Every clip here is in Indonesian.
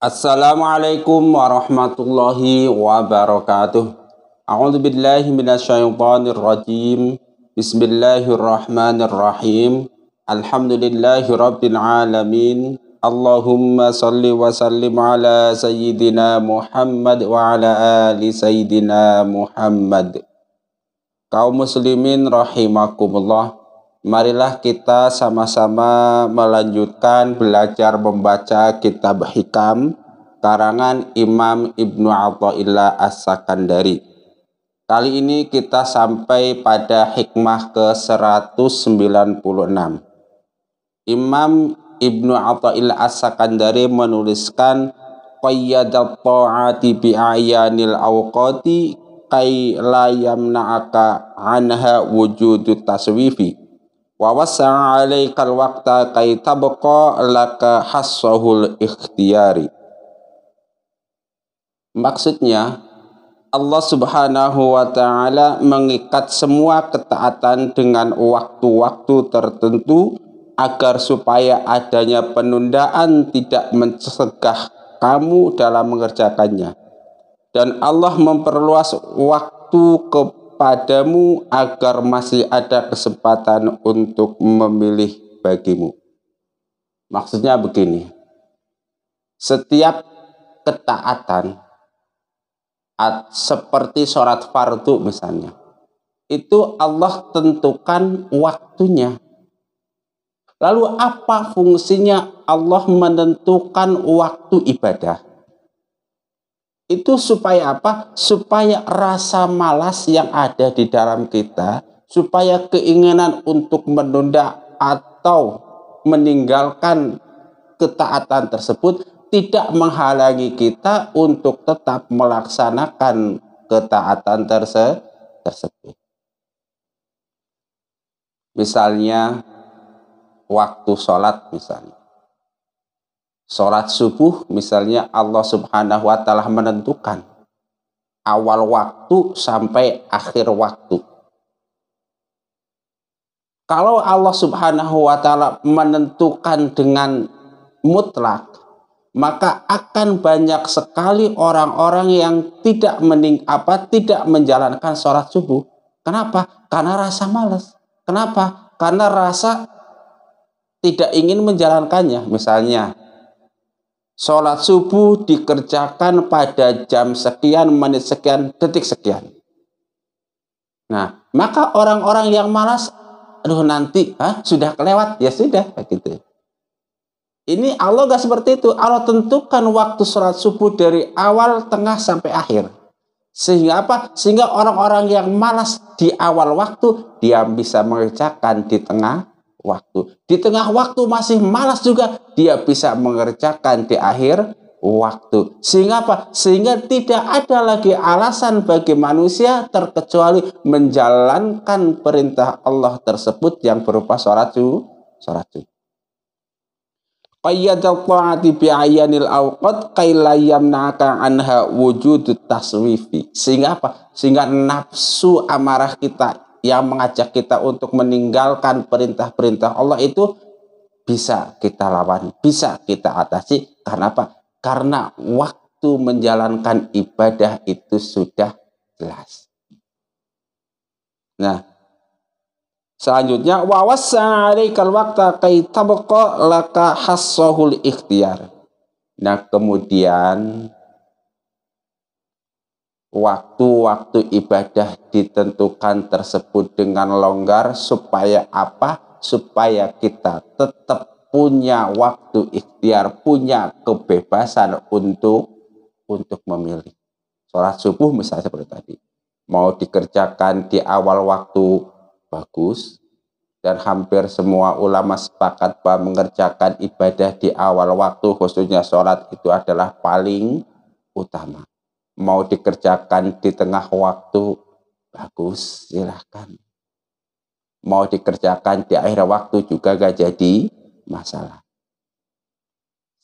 Assalamualaikum warahmatullahi wabarakatuh. A'udzu billahi minasyaitonir rajim. Bismillahirrahmanirrahim. Alhamdulillahi rabbil alamin. Allahumma salli wa sallim ala sayyidina Muhammad wa ala ali sayyidina Muhammad. Kaum muslimin rahimakumullah. Marilah kita sama-sama melanjutkan belajar membaca kitab hikam karangan Imam Ibnu Athaillah As-Sakandari. Kali ini kita sampai pada hikmah ke-196. Imam Ibnu Athaillah As-Sakandari menuliskan qayyadat ta'ati bi'ayanil awqati kai la yamna'aka anha wujudu taswifi wa wasa'a alaikal waqta kai tabqa laka hassahul ikhtiyari maksudnya Allah Subhanahu wa taala mengikat semua ketaatan dengan waktu-waktu tertentu agar supaya adanya penundaan tidak mencegah kamu dalam mengerjakannya dan Allah memperluas waktu ke kepadamu agar masih ada kesempatan untuk memilih bagimu. Maksudnya begini, setiap ketaatan seperti sholat fardu misalnya, itu Allah tentukan waktunya. Lalu apa fungsinya Allah menentukan waktu ibadah? Itu supaya apa? Supaya rasa malas yang ada di dalam kita, supaya keinginan untuk menunda atau meninggalkan ketaatan tersebut tidak menghalangi kita untuk tetap melaksanakan ketaatan terse tersebut. Misalnya waktu sholat misalnya. Sholat subuh misalnya Allah subhanahu wa ta'ala menentukan awal waktu sampai akhir waktu. Kalau Allah subhanahu wa ta'ala menentukan dengan mutlak, maka akan banyak sekali orang-orang yang tidak mening apa tidak menjalankan sholat subuh. Kenapa? Karena rasa malas. Kenapa? Karena rasa tidak ingin menjalankannya. Misalnya Sholat subuh dikerjakan pada jam sekian, menit sekian, detik sekian. Nah, maka orang-orang yang malas, aduh nanti, Hah? sudah kelewat, ya sudah, gitu. Ini Allah gak seperti itu. Allah tentukan waktu sholat subuh dari awal, tengah, sampai akhir. Sehingga apa? Sehingga orang-orang yang malas di awal waktu, dia bisa mengerjakan di tengah waktu. Di tengah waktu masih malas juga, dia bisa mengerjakan di akhir waktu. Sehingga apa? Sehingga tidak ada lagi alasan bagi manusia terkecuali menjalankan perintah Allah tersebut yang berupa sholat subuh. Sholat subuh. Qayyadal ta'ati bi'ayanil awqat kaila yamna'aka anha wujud taswifi. Sehingga apa? Sehingga nafsu amarah kita yang mengajak kita untuk meninggalkan perintah-perintah Allah itu bisa kita lawan, bisa kita atasi. Karena apa? Karena waktu menjalankan ibadah itu sudah jelas. Nah, selanjutnya wawasan alaikal waqta kai laka hassahul ikhtiar. Nah, kemudian waktu-waktu ibadah ditentukan tersebut dengan longgar supaya apa? Supaya kita tetap punya waktu ikhtiar, punya kebebasan untuk untuk memilih. Sholat subuh misalnya seperti tadi. Mau dikerjakan di awal waktu bagus dan hampir semua ulama sepakat bahwa mengerjakan ibadah di awal waktu khususnya sholat itu adalah paling utama mau dikerjakan di tengah waktu bagus silahkan mau dikerjakan di akhir waktu juga gak jadi masalah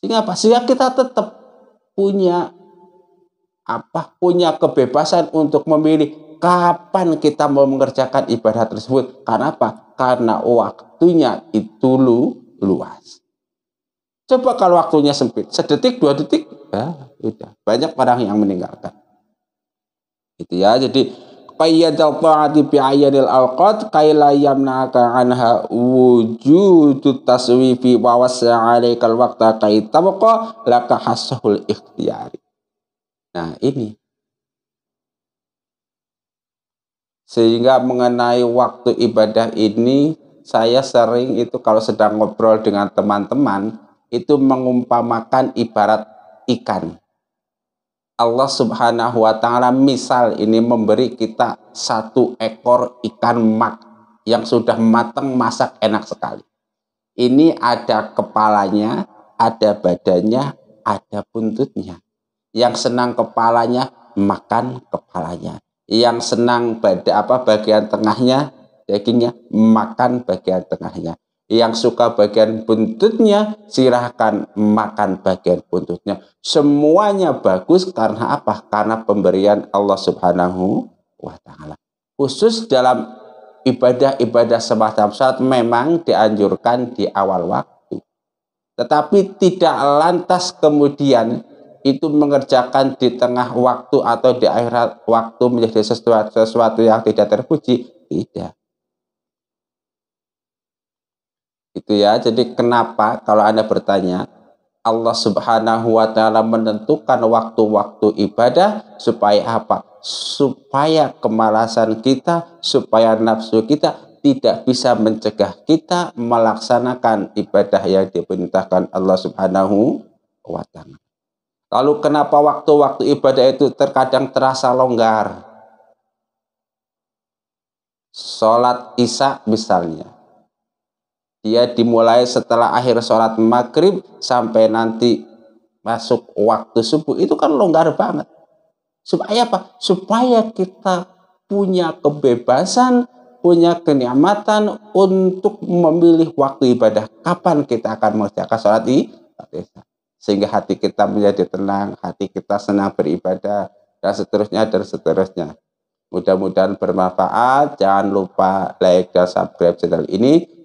sehingga apa sehingga kita tetap punya apa punya kebebasan untuk memilih kapan kita mau mengerjakan ibadah tersebut karena apa karena waktunya itu lu luas coba kalau waktunya sempit sedetik dua detik bah, ya, banyak orang yang meninggalkan itu ya jadi qayyadal ta'ati bi ayyadil awqat kaila yamna'aka anha wujudu taswifi wa wasa 'alaikal waqta kai tabqa laka hasahul ikhtiyari nah ini sehingga mengenai waktu ibadah ini saya sering itu kalau sedang ngobrol dengan teman-teman itu mengumpamakan ibarat ikan. Allah Subhanahu wa taala misal ini memberi kita satu ekor ikan mak yang sudah matang masak enak sekali. Ini ada kepalanya, ada badannya, ada buntutnya. Yang senang kepalanya makan kepalanya. Yang senang pada apa bagian tengahnya dagingnya makan bagian tengahnya yang suka bagian buntutnya silahkan makan bagian buntutnya semuanya bagus karena apa karena pemberian Allah Subhanahu wa taala khusus dalam ibadah-ibadah semacam saat memang dianjurkan di awal waktu tetapi tidak lantas kemudian itu mengerjakan di tengah waktu atau di akhir waktu menjadi sesuatu, sesuatu yang tidak terpuji tidak Gitu ya. Jadi kenapa kalau Anda bertanya, Allah Subhanahu wa taala menentukan waktu-waktu ibadah supaya apa? Supaya kemalasan kita, supaya nafsu kita tidak bisa mencegah kita melaksanakan ibadah yang diperintahkan Allah Subhanahu wa taala. Lalu kenapa waktu-waktu ibadah itu terkadang terasa longgar? Sholat isya misalnya dia dimulai setelah akhir sholat maghrib sampai nanti masuk waktu subuh itu kan longgar banget supaya apa supaya kita punya kebebasan punya kenikmatan untuk memilih waktu ibadah kapan kita akan mengerjakan sholat di sehingga hati kita menjadi tenang hati kita senang beribadah dan seterusnya dan seterusnya mudah-mudahan bermanfaat jangan lupa like dan subscribe channel ini